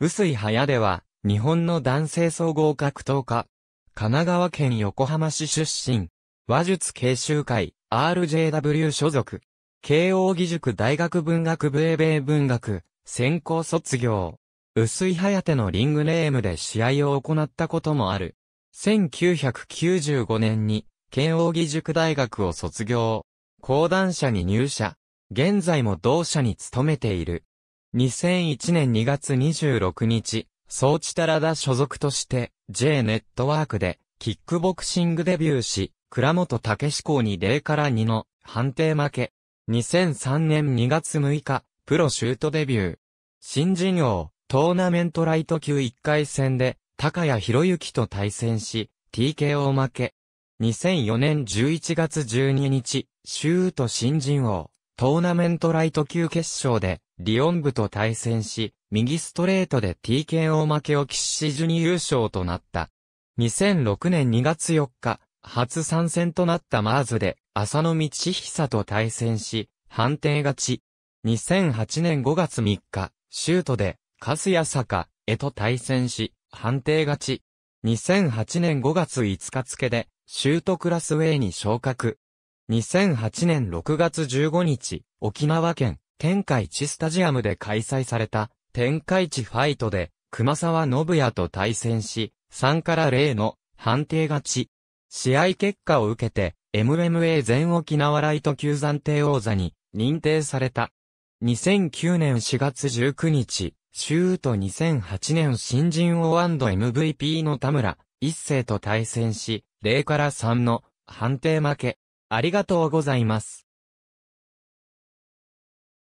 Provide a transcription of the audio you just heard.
薄井早では、日本の男性総合格闘家。神奈川県横浜市出身。和術研修会、RJW 所属。慶応義塾大学文学部英米文学、専攻卒業。薄井手のリングネームで試合を行ったこともある。1995年に、慶応義塾大学を卒業。講談社に入社。現在も同社に勤めている。2001年2月26日、総タラダ所属として J ネットワークでキックボクシングデビューし、倉本武志校に0から2の判定負け。2003年2月6日、プロシュートデビュー。新事業、トーナメントライト級1回戦で、高谷博之と対戦し、TKO 負け。2004年11月12日、シュート新人王。トーナメントライト級決勝で、リオン部と対戦し、右ストレートで TKO 負けを喫し順に優勝となった。2006年2月4日、初参戦となったマーズで、浅野道久と対戦し、判定勝ち。2008年5月3日、シュートで、カスヤ坂、へと対戦し、判定勝ち。2008年5月5日付で、シュートクラスウェイに昇格。2008年6月15日、沖縄県天海地スタジアムで開催された天海地ファイトで熊沢信也と対戦し、3から0の判定勝ち。試合結果を受けて MMA 全沖縄ライト級暫定王座に認定された。2009年4月19日、シュート2008年新人王 &MVP の田村一世と対戦し、0から3の判定負け。ありがとうございます。